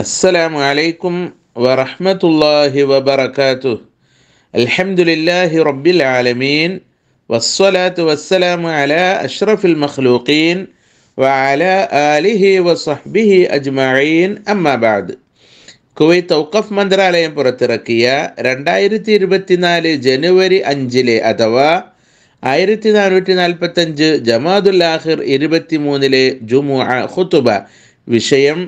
السلام عليكم ورحمة الله وبركاته الحمد لله رب العالمين والصلاة والسلام على أشرف المخلوقين وعلى آله وصحبه أجمعين أما بعد علي ഔക്കഫ് മന്ത്രാലയം പുറത്തിറക്കിയ ربتنا لجنوري ജനുവരി അഞ്ചിലെ അഥവാ ആയിരത്തി നാനൂറ്റി جماد ജമാദുൽ ആഹിർ ഇരുപത്തിമൂന്നിലെ جمعة خطبة വിഷയം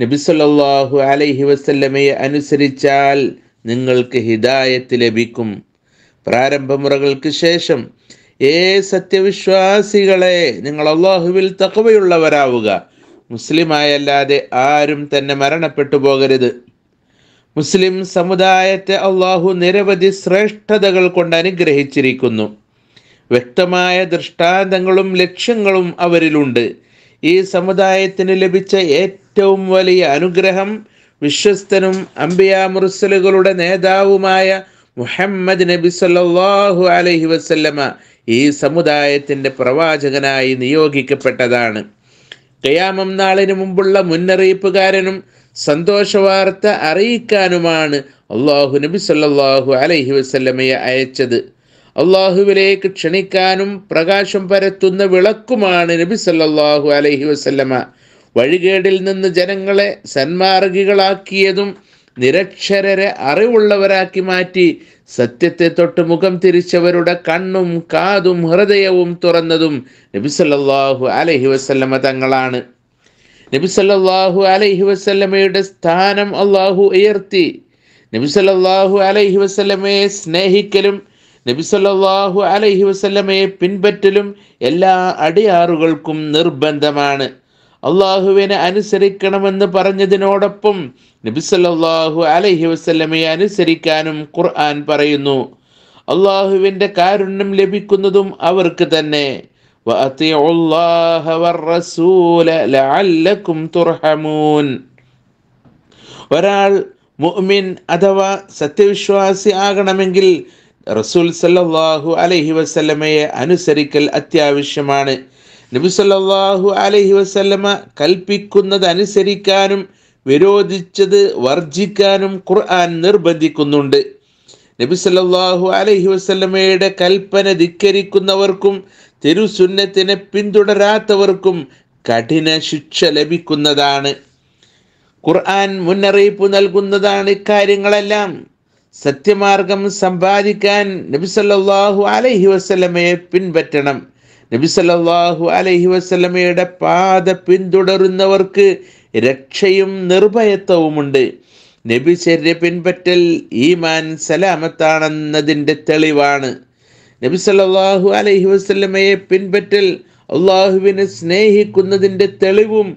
നബിസ്വല്ലാഹു അലൈഹി വസല്ലമയെ അനുസരിച്ചാൽ നിങ്ങൾക്ക് ഹിദായത്ത് ലഭിക്കും പ്രാരംഭമുറകൾക്ക് ശേഷം ഏ സത്യവിശ്വാസികളെ നിങ്ങൾ അള്ളാഹുവിൽ തക്കവയുള്ളവരാവുക മുസ്ലിമായല്ലാതെ ആരും തന്നെ മരണപ്പെട്ടു പോകരുത് മുസ്ലിം സമുദായത്തെ അള്ളാഹു നിരവധി ശ്രേഷ്ഠതകൾ കൊണ്ട് അനുഗ്രഹിച്ചിരിക്കുന്നു വ്യക്തമായ ദൃഷ്ടാന്തങ്ങളും ലക്ഷ്യങ്ങളും അവരിലുണ്ട് ഈ സമുദായത്തിന് ലഭിച്ച ഏറ്റവും വലിയ അനുഗ്രഹം വിശ്വസ്തനും അംബിയ മുർസലുകളുടെ നേതാവുമായ മുഹമ്മദ് നബി സല്ലാഹു അലഹി വസ്ല്ലമ ഈ സമുദായത്തിൻ്റെ പ്രവാചകനായി നിയോഗിക്കപ്പെട്ടതാണ് കയാമം നാളിന് മുമ്പുള്ള മുന്നറിയിപ്പുകാരനും സന്തോഷവാർത്ത അറിയിക്കാനുമാണ് അള്ളാഹു നബി സല്ലാഹു അലഹി വസ്ല്ലമയെ അയച്ചത് അള്ളാഹുവിലേക്ക് ക്ഷണിക്കാനും പ്രകാശം പരത്തുന്ന വിളക്കുമാണ് നബി സല്ലാഹു അലൈഹി വസല്ലമ വഴികേടിൽ നിന്ന് ജനങ്ങളെ സന്മാർഗികളാക്കിയതും നിരക്ഷരരെ അറിവുള്ളവരാക്കി മാറ്റി സത്യത്തെ തൊട്ട് മുഖം തിരിച്ചവരുടെ കണ്ണും കാതും ഹൃദയവും തുറന്നതും നബിസല്ലാഹു അലഹി വസല്ലമ തങ്ങളാണ് നബിസല്ലാഹു അലഹി വസല്ലമയുടെ സ്ഥാനം അള്ളാഹു ഉയർത്തി നബിസല്ലാഹു അലഹി വസല്ലമയെ സ്നേഹിക്കലും നബിസല്ലാഹു അലൈഹി വസ്ലമയെ പിൻപറ്റലും എല്ലാ അടിയാറുകൾക്കും നിർബന്ധമാണ് അള്ളാഹുവിനെ അനുസരിക്കണമെന്ന് പറഞ്ഞതിനോടൊപ്പം നബിസല്ലാഹു അലൈഹി വസ്ലമയെ അനുസരിക്കാനും ഖുർആൻ പറയുന്നു അള്ളാഹുവിൻ്റെ കാരുണ്യം ലഭിക്കുന്നതും അവർക്ക് തന്നെ ഒരാൾ മുഅ്മിൻ അഥവാ സത്യവിശ്വാസി ആകണമെങ്കിൽ റസൂൽ സല്ലാഹു അലഹി വസ്ലമയെ അനുസരിക്കൽ അത്യാവശ്യമാണ് നബി സല്ലാഹു അലഹി വസ്ലമ കൽപ്പിക്കുന്നത് അനുസരിക്കാനും വിരോധിച്ചത് വർജിക്കാനും ഖുർആൻ നിർബന്ധിക്കുന്നുണ്ട് നബി സല്ലാഹു അലഹി വസ്ലമയുടെ കൽപ്പന ധിക്കരിക്കുന്നവർക്കും തിരുസുന്നത്തിനെ പിന്തുടരാത്തവർക്കും കഠിന ശിക്ഷ ലഭിക്കുന്നതാണ് ഖുർആൻ മുന്നറിയിപ്പ് നൽകുന്നതാണ് ഇക്കാര്യങ്ങളെല്ലാം സത്യമാർഗം സമ്പാദിക്കാൻ നബിസല്ലാഹു അലൈഹി വസ്ലമയെ പിൻപറ്റണം നബിസല്ലാഹു അലൈഹി വസ്ലമയുടെ പാത പിന്തുടരുന്നവർക്ക് രക്ഷയും നിർഭയത്വവുമുണ്ട് നബിശര്യ ശരീര പിൻപറ്റൽ ഈമാൻ സലാമത്താണെന്നതിൻ്റെ തെളിവാണ് നബി സല്ലാഹു അലൈഹി വസ്ലമയെ പിൻപറ്റൽ അള്ളാഹുവിനെ സ്നേഹിക്കുന്നതിൻ്റെ തെളിവും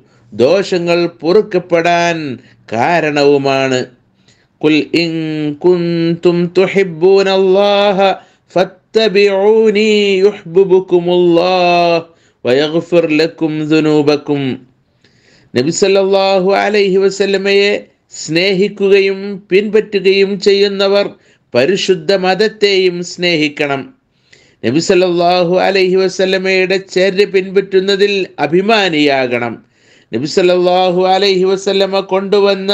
ദോഷങ്ങൾ പൊറുക്കപ്പെടാൻ കാരണവുമാണ് قل إن كنتم تحبون الله فاتبعوني يحببكم الله വയഗ്ഫിർ ലക്കും ദുനൂബക്കും നബി സല്ലല്ലാഹു അലൈഹി വസല്ലമയെ സ്നേഹിക്കുകയും പിൻപറ്റുകയും ചെയ്യുന്നവർ പരിശുദ്ധ മതത്തെയും സ്നേഹിക്കണം നബി സല്ലല്ലാഹു അലൈഹി വസല്ലമയുടെ ചര്യ പിൻപറ്റുന്നതിൽ അഭിമാനിയാകണം നബി സല്ലല്ലാഹു അലൈഹി വസല്ലമ കൊണ്ടുവന്ന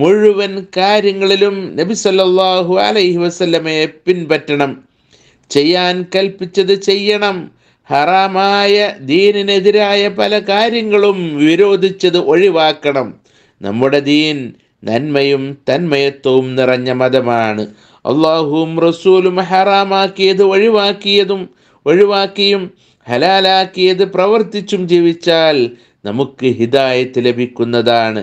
മുഴുവൻ കാര്യങ്ങളിലും നബി സല്ലാഹു അലൈഹി വസല്ലമയെ പിൻപറ്റണം ചെയ്യാൻ കൽപ്പിച്ചത് ചെയ്യണം ഹറാമായ ദീനിനെതിരായ പല കാര്യങ്ങളും വിരോധിച്ചത് ഒഴിവാക്കണം നമ്മുടെ ദീൻ നന്മയും തന്മയത്വവും നിറഞ്ഞ മതമാണ് അള്ളാഹുവും റസൂലും ഹറാമാക്കിയത് ഒഴിവാക്കിയതും ഒഴിവാക്കിയും ഹലാലാക്കിയത് പ്രവർത്തിച്ചും ജീവിച്ചാൽ നമുക്ക് ഹിദായത്ത് ലഭിക്കുന്നതാണ്